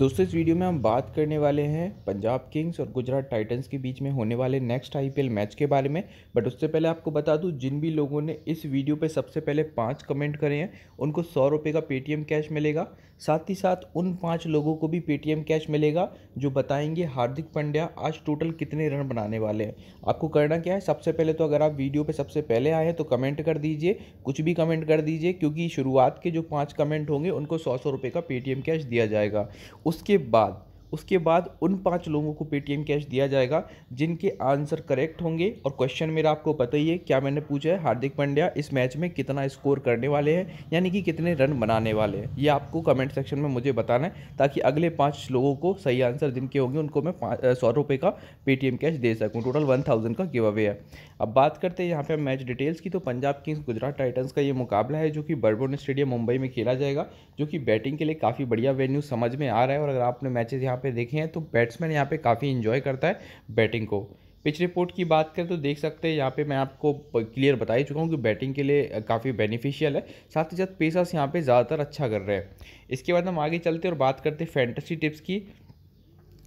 दोस्तों इस वीडियो में हम बात करने वाले हैं पंजाब किंग्स और गुजरात टाइटंस के बीच में होने वाले नेक्स्ट आईपीएल मैच के बारे में बट उससे पहले आपको बता दूं जिन भी लोगों ने इस वीडियो पे सबसे पहले पाँच कमेंट करे हैं उनको सौ रुपये का पेटीएम कैश मिलेगा साथ ही साथ उन पाँच लोगों को भी पेटीएम कैश मिलेगा जो बताएंगे हार्दिक पंड्या आज टोटल कितने रन बनाने वाले हैं आपको करना क्या है सबसे पहले तो अगर आप वीडियो पे सबसे पहले आए हैं तो कमेंट कर दीजिए कुछ भी कमेंट कर दीजिए क्योंकि शुरुआत के जो पाँच कमेंट होंगे उनको सौ सौ रुपये का पेटीएम कैश दिया जाएगा उसके बाद उसके बाद उन पाँच लोगों को पेटीएम कैश दिया जाएगा जिनके आंसर करेक्ट होंगे और क्वेश्चन मेरा आपको पता ही है क्या मैंने पूछा है हार्दिक पांड्या इस मैच में कितना स्कोर करने वाले हैं यानी कि कितने रन बनाने वाले हैं ये आपको कमेंट सेक्शन में मुझे बताना है ताकि अगले पाँच लोगों को सही आंसर जिनके होंगे उनको मैं सौ रुपये का पेटीएम कैश दे सकूँ टोटल वन थाउजेंड का गिव अवे है अब बात करते हैं यहाँ पर मैच डिटेल्स की तो पंजाब किंग्स गुजरात टाइटन्स का ये मुकाबला है जो कि बर्बोन स्टेडियम मुंबई में खेला जाएगा जो कि बैटिंग के लिए काफ़ी बढ़िया वेन्यू समझ में आ रहा है और अगर आपने मैचेज यहाँ पे देखे हैं तो बैट्समैन यहाँ पे काफ़ी इन्जॉय करता है बैटिंग को पिच रिपोर्ट की बात करें तो देख सकते हैं यहाँ पे मैं आपको क्लियर बता ही चुका हूँ कि बैटिंग के लिए काफ़ी बेनिफिशियल है साथ ही साथ पेसर्स यहाँ पे ज़्यादातर अच्छा कर रहे हैं इसके बाद हम आगे चलते हैं और बात करते हैं फैंटेसी टिप्स की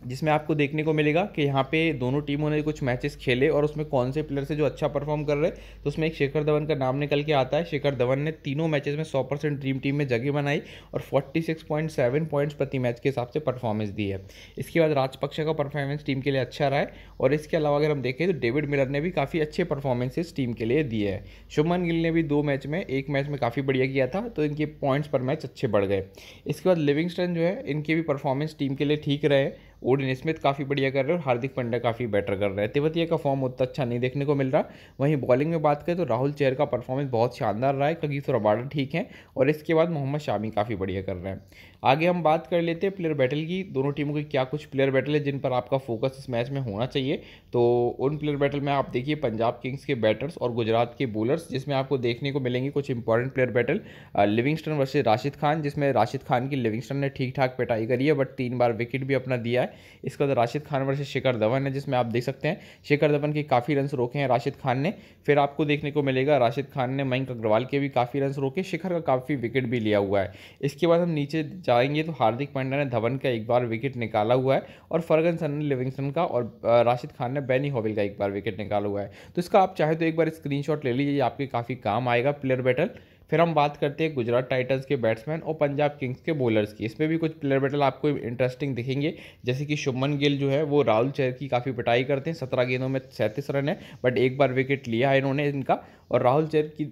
जिसमें आपको देखने को मिलेगा कि यहाँ पे दोनों टीमों ने कुछ मैचेस खेले और उसमें कौन से प्लेयर से जो अच्छा परफॉर्म कर रहे तो उसमें एक शेखर धवन का नाम निकल के आता है शेखर धवन ने तीनों मैचेस में 100 परसेंट ड्रीम टीम में जगह बनाई और 46.7 पॉइंट्स प्रति मैच के हिसाब से परफॉर्मेंस दी है इसके बाद राजपक्षा का परफॉर्मेंस टीम के लिए अच्छा रहा है और इसके अलावा अगर हम देखें तो डेविड मिलर ने भी काफ़ी अच्छे परफॉर्मेंसेस टीम के लिए दिए हैं शुभमन गिल ने भी दो मैच में एक मैच में काफ़ी बढ़िया किया था तो इनके पॉइंट्स पर मैच अच्छे बढ़ गए इसके बाद लिविंगस्टन जो है इनके भी परफॉर्मेंस टीम के लिए ठीक रहे ओडिन स्मिथ काफ़ी बढ़िया कर रहे हैं और हार्दिक पंड्या काफ़ी बेटर कर रहे हैं तिवतिया का फॉर्म उतना अच्छा नहीं देखने को मिल रहा वहीं बॉलिंग में बात करें तो राहुल चेयर का परफॉर्मेंस बहुत शानदार रहा है कगीस और ठीक है और इसके बाद मोहम्मद शामी काफ़ी बढ़िया कर रहे हैं आगे हम बात कर लेते हैं प्लेयर बैटल की दोनों टीमों की क्या कुछ प्लेयर बैटल है जिन पर आपका फोकस इस मैच में होना चाहिए तो उन प्लेयर बैटल में आप देखिए पंजाब किंग्स के बैटर्स और गुजरात के बोलर्स जिसमें आपको देखने को मिलेंगे कुछ important player battle Livingstone versus Rashid Khan जिसमें राशिद खान की लिविंगस्टन ने ठीक ठाक पिटाई करी है बट तीन बार विकेट भी अपना दिया है इसके बाद राशिद खान वर्षे शिखर धवन है जिसमें आप देख सकते हैं शिखर धवन के काफ़ी रन रोके हैं राशिद खान ने फिर आपको देखने को मिलेगा राशिद खान ने मयंक अग्रवाल के भी काफ़ी रन रोके शिखर का काफ़ी विकेट भी लिया हुआ है इसके बाद हम नीचे जा जाएंगे तो हार्दिक पांड्या ने धवन का एक बार विकेट निकाला हुआ है और फर्गनसन ने लिविंगस्टन का और राशिद खान ने बैनी होविल का एक बार विकेट निकाला हुआ है तो इसका आप चाहे तो एक बार स्क्रीनशॉट ले लीजिए आपके काफ़ी काम आएगा प्लेयर बैटल फिर हम बात करते हैं गुजरात टाइटंस के बैट्समैन और पंजाब किंग्स के बॉलर्स की इसमें भी कुछ प्लेयर बैटल आपको इंटरेस्टिंग दिखेंगे जैसे कि शुभमन गिल जो है वो राहुल चेर की काफ़ी पिटाई करते हैं सत्रह गेंदों में सैंतीस रन है बट एक बार विकेट लिया है इन्होंने इनका और राहुल चेर की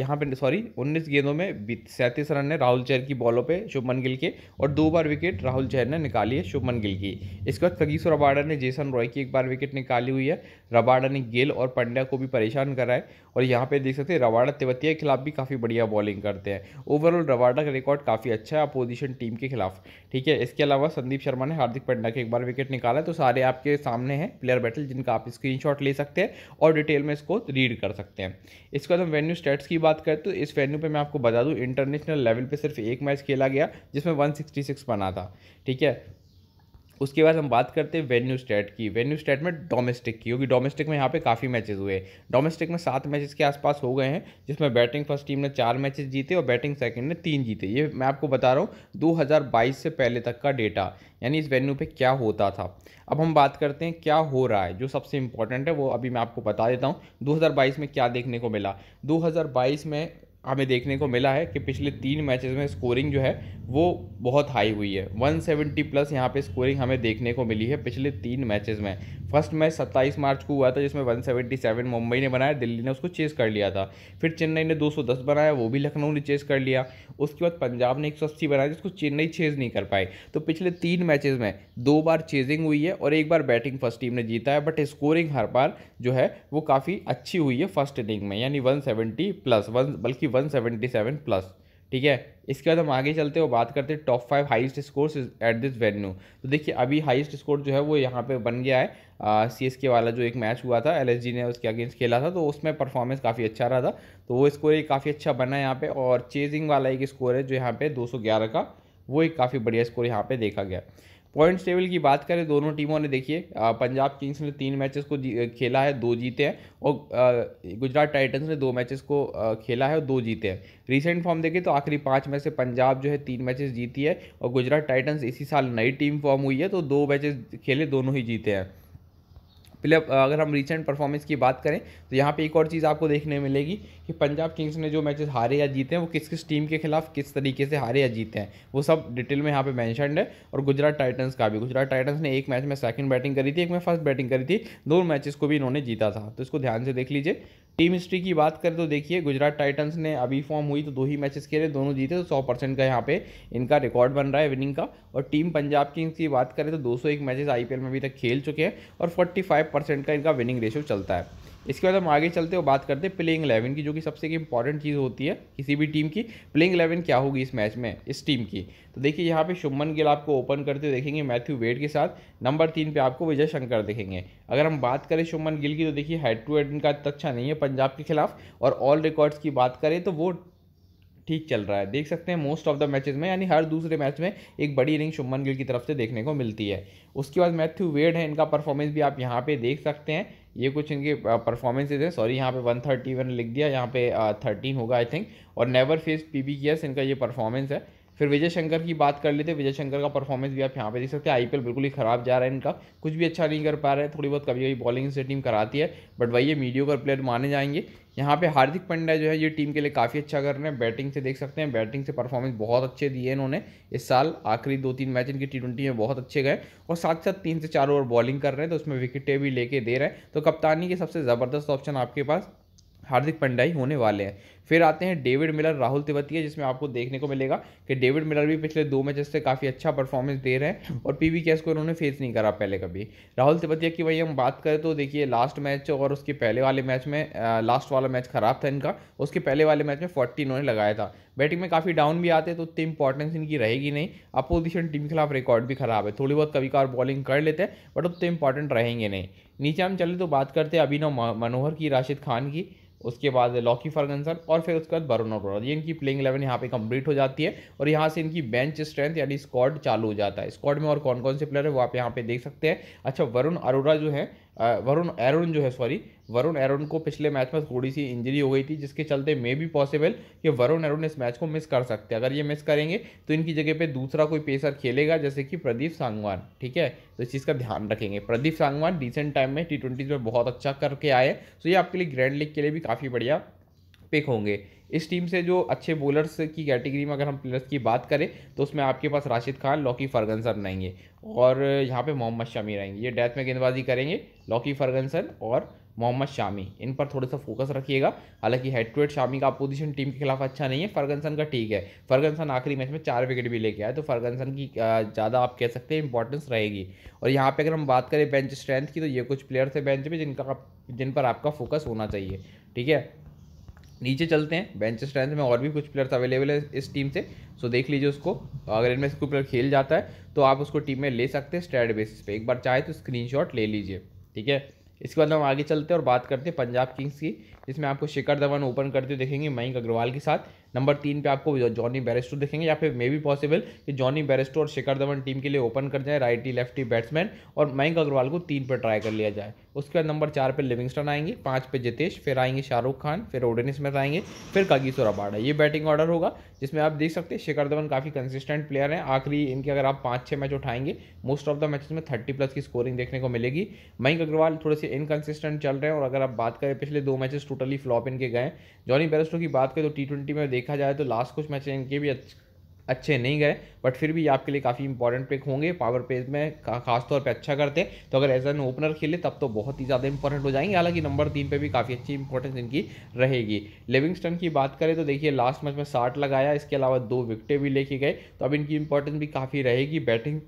यहाँ पे सॉरी उन्नीस गेंदों में सैंतीस रन है राहुल चेर की बॉलों पर शुभमन गिल के और दो बार विकेट राहुल चेर ने निकाली है शुभमन गिल की इसके बाद फगीश्वर अबाड़ा ने जेसन रॉय की एक बार विकेट निकाली हुई है रबाडा ने गेल और पंड्या को भी परेशान करा है और यहाँ पे देख सकते हैं रबाडा तिवतिया के खिलाफ भी काफ़ी बढ़िया बॉलिंग करते हैं ओवरऑल रबाडा का रिकॉर्ड काफ़ी अच्छा है अपोजिशन टीम के खिलाफ ठीक है इसके अलावा संदीप शर्मा ने हार्दिक पंड्या के एक बार विकेट निकाला है तो सारे आपके सामने हैं प्लेयर बैटल जिनका आप स्क्रीन ले सकते हैं और डिटेल में इसको रीड कर सकते हैं इसके बाद हम वेन्यू स्टेट्स की बात करें तो इस वेन्यू पर मैं आपको बता दूँ इंटरनेशनल लेवल पर सिर्फ एक मैच खेला गया जिसमें वन बना था ठीक है उसके बाद हम बात करते हैं वेन्यू स्टेट की वेन्यू स्टेट में डोमेस्टिक की क्योंकि डोमेस्टिक में यहाँ पे काफ़ी मैचेस हुए डोमेस्टिक में सात मैचेस के आसपास हो गए हैं जिसमें बैटिंग फर्स्ट टीम ने चार मैचेस जीते और बैटिंग सेकंड ने तीन जीते ये मैं आपको बता रहा हूँ दो से पहले तक का डेटा यानी इस वेन्यू पर क्या होता था अब हम बात करते हैं क्या हो रहा है जो सबसे इंपॉर्टेंट है वो अभी मैं आपको बता देता हूँ दो में क्या देखने को मिला दो में हमें देखने को मिला है कि पिछले तीन मैचेस में स्कोरिंग जो है वो बहुत हाई हुई है 170 प्लस यहाँ पे स्कोरिंग हमें देखने को मिली है पिछले तीन मैचेस में फर्स्ट मैच 27 मार्च को हुआ था जिसमें 177 मुंबई ने बनाया दिल्ली ने उसको चेस कर लिया था फिर चेन्नई ने 210 बनाया वो भी लखनऊ ने चेस कर लिया उसके बाद पंजाब ने एक बनाया जिसको चेन्नई चेज नहीं कर पाए तो पिछले तीन मैचेज में दो बार चेजिंग हुई है और एक बार बैटिंग फर्स्ट टीम ने जीता है बट स्कोरिंग हर बार जो है वो काफ़ी अच्छी हुई है फर्स्ट इनिंग में यानी वन प्लस वन बल्कि वन सेवेंटी सेवन प्लस ठीक है इसके बाद हम आगे चलते हैं बात करते हैं top five highest scores at this venue तो देखिए अभी हाईएस्ट स्कोर जो है वो यहाँ पे बन गया है सी एस के वाला जो एक मैच हुआ था एल ने उसके अगेंस्ट खेला था तो उसमें परफॉर्मेंस काफ़ी अच्छा रहा था तो वो स्कोर एक काफ़ी अच्छा बना है यहाँ पे और चेजिंग वाला एक स्कोर है जो यहाँ पे दो का वो एक काफ़ी बढ़िया स्कोर यहाँ पर देखा गया पॉइंट्स टेबल की बात करें दोनों टीमों ने देखिए पंजाब किंग्स ने तीन मैचेस को खेला है दो जीते हैं और गुजरात टाइटंस ने दो मैचेस को खेला है और दो जीते हैं रिसेंट फॉर्म देखें तो आखिरी पाँच में से पंजाब जो है तीन मैचेस जीती है और गुजरात टाइटंस इसी साल नई टीम फॉर्म हुई है तो दो मैचेस खेले दोनों ही जीते हैं पहले अगर हम रिसेंट परफॉर्मेंस की बात करें तो यहाँ पे एक और चीज़ आपको देखने मिलेगी कि पंजाब किंग्स ने जो मैचेस हारे या जीते हैं वो किस किस टीम के खिलाफ किस तरीके से हारे या जीते हैं वो सब डिटेल में यहाँ पे मैंशनड है और गुजरात टाइटन्स का भी गुजरात टाइटन्स ने एक मैच में सेकंड बैटिंग करी थी एक में फर्स्ट बैटिंग करी थी दो मैचेस को भी इन्होंने जीता था तो इसको ध्यान से देख लीजिए टीम हिस्ट्री की बात करें तो देखिए गुजरात टाइटंस ने अभी फॉर्म हुई तो दो ही मैचेस खेले दोनों जीते तो सौ परसेंट का यहाँ पे इनका रिकॉर्ड बन रहा है विनिंग का और टीम पंजाब किंग्स की बात करें तो 201 मैचेस आईपीएल में अभी तक खेल चुके हैं और 45 परसेंट का इनका विनिंग रेशियो चलता है इसके बाद हम आगे चलते और बात करते हैं प्लेइंग इलेवन की जो कि सबसे इंपॉर्टेंट चीज़ होती है किसी भी टीम की प्लेइंग इलेवन क्या होगी इस मैच में इस टीम की तो देखिए यहाँ पे शुभमन गिल आपको ओपन करते हुए देखेंगे मैथ्यू वेड के साथ नंबर तीन पे आपको विजय शंकर देखेंगे अगर हम बात करें शुभमन गिल की तो देखिए हेड टू हेड इनका अच्छा नहीं है पंजाब के खिलाफ और ऑल रिकॉर्ड्स की बात करें तो वो ठीक चल रहा है देख सकते हैं मोस्ट ऑफ द मैचेस में यानी हर दूसरे मैच में एक बड़ी इनिंग शुभमन गिल की तरफ से देखने को मिलती है उसके बाद मैथ्यू वेड है इनका परफॉर्मेंस भी आप यहाँ पे देख सकते हैं ये कुछ इनके परफॉर्मेंसेज हैं सॉरी यहाँ पे वन थर्टी वन लिख दिया यहाँ पे थर्टीन होगा आई थिंक और नेवर फेस पी इनका ये परफॉर्मेंस है फिर विजय शंकर की बात कर लेते हैं विजय शंकर का परफॉर्मेंस भी आप यहाँ पे देख सकते हैं आईपीएल बिल्कुल ही खराब जा रहा है इनका कुछ भी अच्छा नहीं कर पा रहे हैं थोड़ी बहुत कभी कभी बॉलिंग से टीम कराती है बट वही ये मीडियो मीडियोकर प्लेयर माने जाएंगे यहाँ पे हार्दिक पंड्या जो है ये टीम के लिए काफ़ी अच्छा कर रहे हैं बैटिंग से देख सकते हैं बैटिंग से परफॉर्मेंस बहुत अच्छे दिए इन्होंने इस साल आखिरी दो तीन मैच इनकी टी ट्वेंटी में बहुत अच्छे गए और साथ साथ तीन से चार ओवर बॉलिंग कर रहे हैं तो उसमें विकेटें भी लेके दे रहे हैं तो कप्तानी के सबसे ज़बरदस्त ऑप्शन आपके पास हार्दिक पंड्या ही होने वाले हैं फिर आते हैं डेविड मिलर राहुल तिवतिया जिसमें आपको देखने को मिलेगा कि डेविड मिलर भी पिछले दो मैचेस से काफ़ी अच्छा परफॉर्मेंस दे रहे हैं और पी वी को उन्होंने फेस नहीं करा पहले कभी राहुल तिवतिया की वही हम बात करें तो देखिए लास्ट मैच और उसके पहले वाले मैच में लास्ट वाला मैच खराब था इनका उसके पहले वाले मैच में फोर्टी इन्होंने लगाया था बैटिंग में काफ़ी डाउन भी आते तो उतनी इंपॉर्टेंस इनकी रहेगी नहीं अपोजिशन टीम के खिलाफ रिकॉर्ड भी खराब है थोड़ी बहुत कभी कार बॉलिंग कर लेते हैं बट उतने इंपॉर्टेंट रहेंगे नहीं नीचे हम चले तो बात करते हैं अभिनव मनोहर की राशिद खान की उसके बाद लॉकी फर्गनसन और फिर उसके बाद बरुन ब्रॉड ये इनकी प्लेइंग इलेवन यहाँ पे कंप्लीट हो जाती है और यहाँ से इनकी बेंच स्ट्रेंथ यानी स्क्वाड चालू हो जाता है स्क्वाड में और कौन कौन से प्लेयर है वो आप यहाँ पे देख सकते हैं अच्छा वरुण अरोड़ा जो है वरुण एरुण जो है सॉरी वरुण एरुण को पिछले मैच में थोड़ी सी इंजरी हो गई थी जिसके चलते मे भी पॉसिबल कि वरुण एरुण इस मैच को मिस कर सकते हैं अगर ये मिस करेंगे तो इनकी जगह पे दूसरा कोई पेसर खेलेगा जैसे कि प्रदीप सांगवान ठीक है तो इस चीज़ का ध्यान रखेंगे प्रदीप सांगवान रिसेंट टाइम में टी में बहुत अच्छा करके आए तो ये आपके लिए ग्रैंड लीग के लिए भी काफ़ी बढ़िया पिक होंगे इस टीम से जो अच्छे बॉलर्स की कैटेगरी में अगर हम प्लेयर्स की बात करें तो उसमें आपके पास राशिद खान लॉकी फर्गनसन रहेंगे और यहाँ पे मोहम्मद शमी रहेंगे ये डेथ में गेंदबाजी करेंगे लॉकी फर्गनसन और मोहम्मद शामी इन पर थोड़ा सा फोकस रखिएगा हालांकि हेड टू हेड शामी का अपोजिशन टीम के खिलाफ अच्छा नहीं है फर्गनसन का ठीक है फर्गनसन आखिरी मैच में चार विकेट भी लेके आए तो फर्गनसन की ज़्यादा आप कह सकते हैं इंपॉर्टेंस रहेगी और यहाँ पे अगर हम बात करें बेंच स्ट्रेंथ की तो ये कुछ प्लेयर्स हैं बेंच में जिनका जिन पर आपका फोकस होना चाहिए ठीक है नीचे चलते हैं बेंच स्टैंड में और भी कुछ प्लेयर्स अवेलेबल है इस टीम से सो देख लीजिए उसको तो अगर इनमें से कोई प्लेयर खेल जाता है तो आप उसको टीम में ले सकते हैं स्टैंड बेसिस पे एक बार चाहे तो स्क्रीनशॉट ले लीजिए ठीक है इसके बाद हम आगे चलते हैं और बात करते हैं पंजाब किंग्स की जिसमें आपको शिखर धवन ओपन करते हुए देखेंगे मयंक अग्रवाल के साथ नंबर तीन पे आपको जॉनी बैरिस्टो देखेंगे या फिर मे बी पॉसिबल कि जॉनी बैरिस्टो और शिखर धवन टीम के लिए ओपन कर जाए राइटी लेफ्टी बैट्समैन और मयंक अग्रवाल को तीन पर ट्राई कर लिया जाए उसके बाद नंबर चार पे लिविंगस्टन आएंगे पाँच पे जितेश फिर आएंगे शाहरुख खान फिर ओडेनिस स्मिथ आएंगे फिर कागीसो रबाडा ये बैटिंग ऑर्डर होगा जिसमें आप देख सकते हैं शिखर धवन काफ़ी कंसिस्टेंट प्लेयर हैं आखिरी इनके अगर आप पाँच छः मैच उठाएंगे मोस्ट ऑफ द मैचेस में थर्टी प्लस की स्कोरिंग देखने को मिलेगी मयंक अग्रवाल थोड़े से इनकन्सिस्टेंट चल रहे हैं और अगर आप बात करें पिछले दो मैचेस टोटली फ्लॉप इनके गए जॉनी बेरस्टो की बात करें तो टी में देखा जाए तो लास्ट कुछ मैच इनके भी अच्छे नहीं गए बट फिर भी आपके लिए काफ़ी इंपॉर्टेंट पिक होंगे पावर पेज में खासतौर पे अच्छा करते तो अगर एज एन ओपनर खेले तब तो बहुत ही ज़्यादा इंपॉर्टेंट हो जाएंगे हालांकि नंबर तीन पे भी काफ़ी अच्छी इंपॉर्टेंस इनकी रहेगी लिविंगस्टन की बात करें तो देखिए लास्ट मैच में साठ लगाया इसके अलावा दो विकटें भी लेके गए तो अब इनकी इंपॉर्टेंस भी काफ़ी रहेगी बैटिंग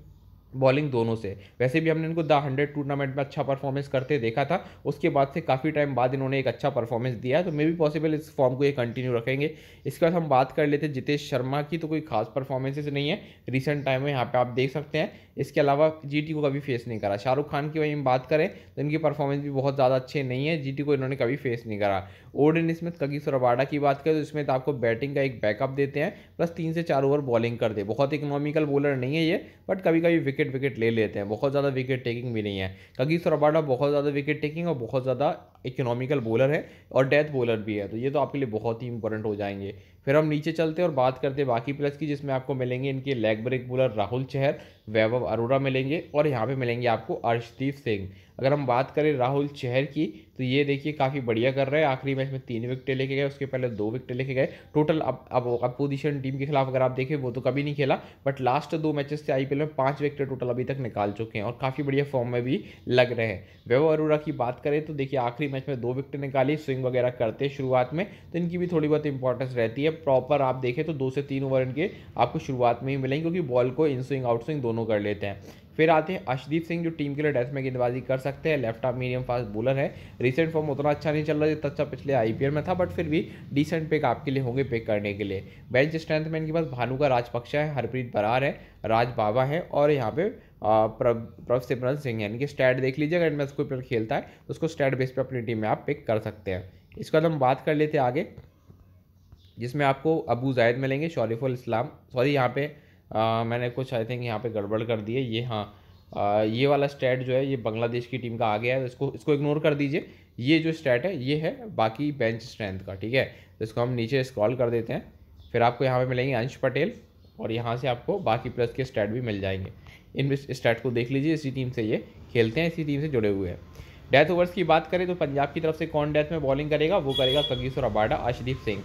बॉलिंग दोनों से वैसे भी हमने इनको द हंड्रेड टूर्नामेंट में अच्छा परफॉर्मेंस करते देखा था उसके बाद से काफ़ी टाइम बाद इन्होंने एक अच्छा परफॉर्मेंस दिया तो मे भी पॉसिबल इस फॉर्म को ये कंटिन्यू रखेंगे इसके बाद हम बात कर लेते हैं जितेश शर्मा की तो कोई खास परफॉर्मेंसेज नहीं है रिसेंट टाइम में यहाँ पर आप देख सकते हैं इसके अलावा जी को कभी फेस नहीं करा शाहरुख खान की वही बात करें तो इनकी परफॉर्मेंस भी बहुत ज़्यादा अच्छे नहीं है जी को इन्होंने कभी फेस नहीं करा ओल्ड इन स्मिथ कगी सुरवाडा की बात करें तो इसमें तो आपको बैटिंग का एक बैकअप देते हैं प्लस तीन से चार ओवर बॉलिंग कर दे बहुत इकोनॉमिकल बॉलर नहीं है ये बट कभी कभी विकेट विकेट विकेट ले लेते हैं बहुत ज़्यादा विकेट टेकिंग भी नहीं है और अबाडा बहुत ज़्यादा विकेट टेकिंग और बहुत ज़्यादा इकोनॉमिकल बॉलर है और डेथ बॉलर भी है तो ये तो आपके लिए बहुत ही इंपॉर्टेंट हो जाएंगे फिर हम नीचे चलते हैं और बात करते हैं बाकी प्लस की जिसमें आपको मिलेंगे इनके leg break bowler Rahul Chahar Vaibhav Arora मिलेंगे और यहाँ पे मिलेंगे आपको अर्शदीप सिंह अगर हम बात करें राहुल चहर की तो ये देखिए काफ़ी बढ़िया कर रहे हैं आखिरी मैच में तीन विकेटें लेके गए उसके पहले दो विकेटें लेके गए टोटल अब अब अपोजिशन टीम के खिलाफ अगर आप देखें वो तो कभी नहीं खेला बट लास्ट दो मैचेस से आईपीएल में पांच विकेटें टोटल अभी तक निकाल चुके हैं और काफ़ी बढ़िया फॉर्म में भी लग रहे हैं वैभव अरोड़ा की बात करें तो देखिए आखिरी मैच में दो विकेट निकाली स्विंग वगैरह करते हैं शुरुआत में तो इनकी भी थोड़ी बहुत इंपॉर्टेंस रहती है प्रॉपर आप देखें तो दो से तीन ओवर इनके आपको शुरुआत में ही मिलेंगे क्योंकि बॉल को इन स्विंग आउट स्विंग दोनों कर लेते हैं फिर आते हैं अशदीप सिंह जो टीम के लिए डेथ में गेंदबाजी कर सकते हैं left arm medium fast bowler है रिसेंट फॉर्म उतना अच्छा नहीं चल रहा जितना अच्छा पिछले आईपीएल में था बट फिर भी डिसेंट पिक आपके लिए होंगे पिक करने के लिए बेंच स्ट्रेंथ में इनके पास भानु का राजपक्षा है हरप्रीत बरार है राज बाबा है और यहाँ पे प्रभ सिंह यानी कि स्टैट देख लीजिए अगर इनमें से कोई प्लेयर खेलता है तो उसको स्टैट बेस पर अपनी टीम में आप पिक कर सकते हैं इसके बाद हम बात कर लेते हैं आगे जिसमें आपको अबू जायद मिलेंगे शरीफुल इस्लाम सॉरी यहाँ पे आ, मैंने कुछ आई थिंक यहाँ पे गड़बड़ कर दी है ये हाँ आ, ये वाला स्टैट जो है ये बांग्लादेश की टीम का आ गया है तो इसको इसको इग्नोर कर दीजिए ये जो स्टैट है ये है बाकी बेंच स्ट्रेंथ का ठीक है तो इसको हम नीचे स्क्रॉल कर देते हैं फिर आपको यहाँ पे मिलेंगे अंश पटेल और यहाँ से आपको बाकी प्लस के स्टैट भी मिल जाएंगे इन स्टैट को देख लीजिए इसी टीम से ये खेलते हैं इसी टीम से जुड़े हुए हैं डेथ ओवर्स की बात करें तो पंजाब की तरफ से कौन डेथ में बॉलिंग करेगा वो करेगा कगीसर अबाडा अशदीप सिंह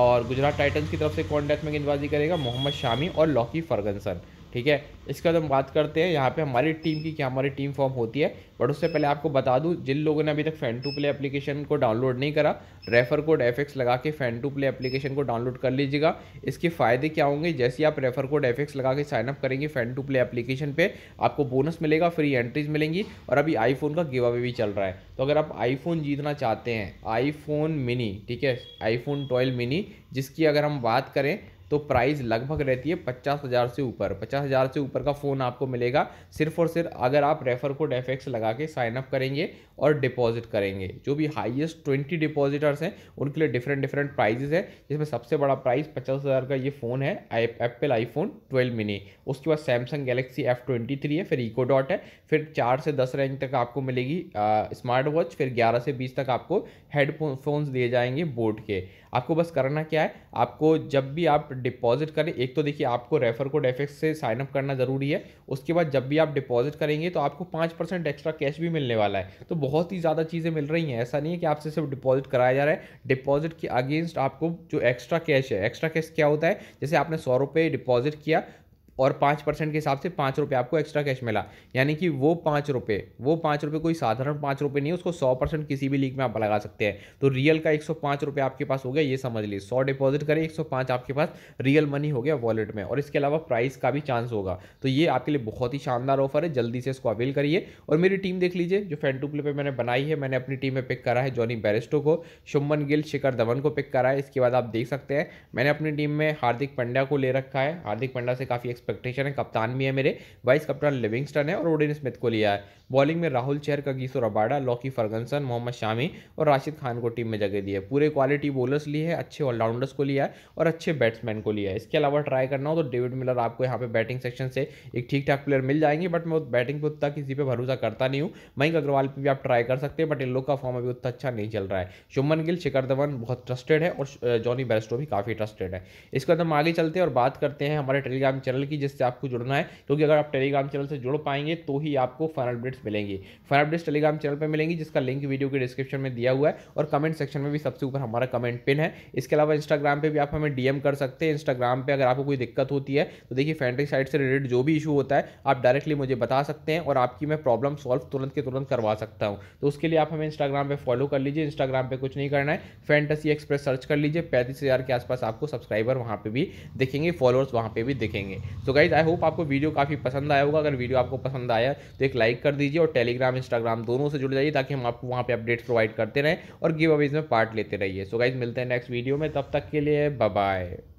और गुजरात टाइटन्स की तरफ से कौन डेथ में गेंदबाजी करेगा मोहम्मद शामी और लॉकी फर्गनसन ठीक है इसके बाद हम बात करते हैं यहाँ पे हमारी टीम की क्या हमारी टीम फॉर्म होती है बट उससे पहले आपको बता दूँ जिन लोगों ने अभी तक फैन टू प्ले एप्लीकेशन को डाउनलोड नहीं करा रेफर कोड एफ लगा के फैन टू प्ले एप्लीकेशन को डाउनलोड कर लीजिएगा इसके फ़ायदे क्या होंगे जैसे आप रेफर कोड एफ लगा के साइनअप करेंगे फैन टू प्ले एप्लीकेशन पर आपको बोनस मिलेगा फ्री एंट्रीज मिलेंगी और अभी आईफोन का गिव अवे भी चल रहा है तो अगर आप आईफोन जीतना चाहते हैं आईफोन मिनी ठीक है आईफोन ट्वेल्व मिनी जिसकी अगर हम बात करें तो प्राइस लगभग रहती है पचास हज़ार से ऊपर पचास हज़ार से ऊपर का फ़ोन आपको मिलेगा सिर्फ और सिर्फ अगर आप रेफर कोड एफ लगा के साइनअप करेंगे और डिपॉजिट करेंगे जो भी हाईएस्ट ट्वेंटी डिपॉजिटर्स हैं उनके लिए डिफरेंट डिफरेंट प्राइजेज है जिसमें सबसे बड़ा प्राइस पचास हज़ार का ये फ़ोन है एप्पल आईफोन ट्वेल्व मिनी उसके बाद Samsung Galaxy F twenty three है फिर इको डॉट है फिर चार से दस रेंज तक आपको मिलेगी स्मार्ट वॉच फिर ग्यारह से बीस तक आपको हेडफोन्स दिए जाएंगे बोट के आपको बस करना क्या है आपको जब भी आप डिपॉजिट करें एक तो देखिए आपको रेफर कोड एफ से साइनअप करना ज़रूरी है उसके बाद जब भी आप डिपॉजिट करेंगे तो आपको पाँच परसेंट एक्स्ट्रा कैश भी मिलने वाला है तो बहुत ही ज़्यादा चीज़ें मिल रही हैं ऐसा नहीं है कि आपसे सिर्फ डिपॉजिट कराया जा रहा है डिपॉजिट के अगेंस्ट आपको जो एक्स्ट्रा कैश है एक्स्ट्रा कैश क्या होता है जैसे आपने सौ रुपये डिपॉजिट किया और पाँच परसेंट के हिसाब से पाँच रुपये आपको एक्स्ट्रा कैश मिला यानी कि वो पाँच रुपये वो पाँच रुपये कोई साधारण पाँच रुपये नहीं है उसको सौ परसेंट किसी भी लीग में आप लगा सकते हैं तो रियल का एक सौ पाँच रुपये आपके पास हो गया ये समझ लीजिए सौ डिपॉजिट करें एक सौ पाँच आपके पास रियल मनी हो गया वॉलेट में और इसके अलावा प्राइस का भी चांस होगा तो ये आपके लिए बहुत ही शानदार ऑफर है जल्दी से इसको अवेल करिए और मेरी टीम देख लीजिए जो फैंटू प्ले पर मैंने बनाई है मैंने अपनी टीम में पिक करा है जॉनी बैरिस्टो को शुभमन गिल शिखर धवन को पिक करा है इसके बाद आप देख सकते हैं मैंने अपनी टीम में हार्दिक पंड्या को ले रखा है हार्दिक पंड्या से काफ़ी एक्सपेक्टेशन है कप्तान भी है मेरे वाइस कप्तान लिविंगस्टन है और ओडिन स्मिथ को लिया है बॉलिंग में Rahul Chahar Kagiso Rabada Lockie Ferguson Mohammed Shami और राशिद खान को टीम में जगह दी है पूरे क्वालिटी बोलर्स लिए है अच्छे ऑलराउंडर्स को लिया है और अच्छे बैट्समैन को लिया है इसके अलावा ट्राई करना हो तो डेविड मिलर आपको यहाँ पे बैटिंग सेक्शन से एक ठीक ठाक प्लेयर मिल जाएंगे बट मैं बैटिंग पर उतना किसी पर भरोसा करता नहीं हूँ मयंक अग्रवाल पर भी आप ट्राई कर सकते हैं बट इन लोग का फॉर्म अभी उतना अच्छा नहीं चल रहा है शुमन गिल शिखर धवन बहुत ट्रस्टेड है और जॉनी बेस्टो भी काफ़ी ट्रस्टेड है इसके बाद हम आगे चलते हैं और बात करते हैं हमारे टेलीग्राम चैनल कि जिससे आपको जुड़ना है क्योंकि अगर आप टेलीग्राम चैनल से जुड़ पाएंगे तो ही आपको फन अपडेट्स मिलेंगे फन अपडेट्स टेलीग्राम चैनल पर मिलेंगी जिसका लिंक वीडियो के डिस्क्रिप्शन में दिया हुआ है और कमेंट सेक्शन में भी सबसे ऊपर हमारा कमेंट पिन है इसके अलावा इंस्टाग्राम पर भी आप हमें डीएम कर सकते हैं इंस्टाग्राम पर अगर आपको कोई दिक्कत होती है तो देखिए फैंट्री साइट से रिलेटेड जो भी इशू होता है आप डायरेक्टली मुझे बता सकते हैं और आपकी मैं प्रॉब्लम सॉल्व तुरंत के तुरंत करवा सकता हूँ तो उसके लिए आप हमें इंस्टाग्राम पर फॉलो कर लीजिए इंस्टाग्राम पर कुछ नहीं करना है फैंटेसी एक्सप्रेस सर्च कर लीजिए पैंतीस हज़ार के आसपास आपको सब्सक्राइबर वहाँ पर भी दिखेंगे फॉलोअर्स वहाँ पर भी दिखेंगे तो गाइज़ आई होप आपको वीडियो काफ़ी पसंद आया होगा अगर वीडियो आपको पसंद आया तो एक लाइक कर दीजिए और टेलीग्राम इंस्टाग्राम दोनों से जुड़ जाइए ताकि हम आपको वहाँ पर अपडेट्स प्रोवाइड करते रहें और गिव अवेज में पार्ट लेते रहिए सो गाइज़ मिलते हैं नेक्स्ट वीडियो में तब तक के लिए बाय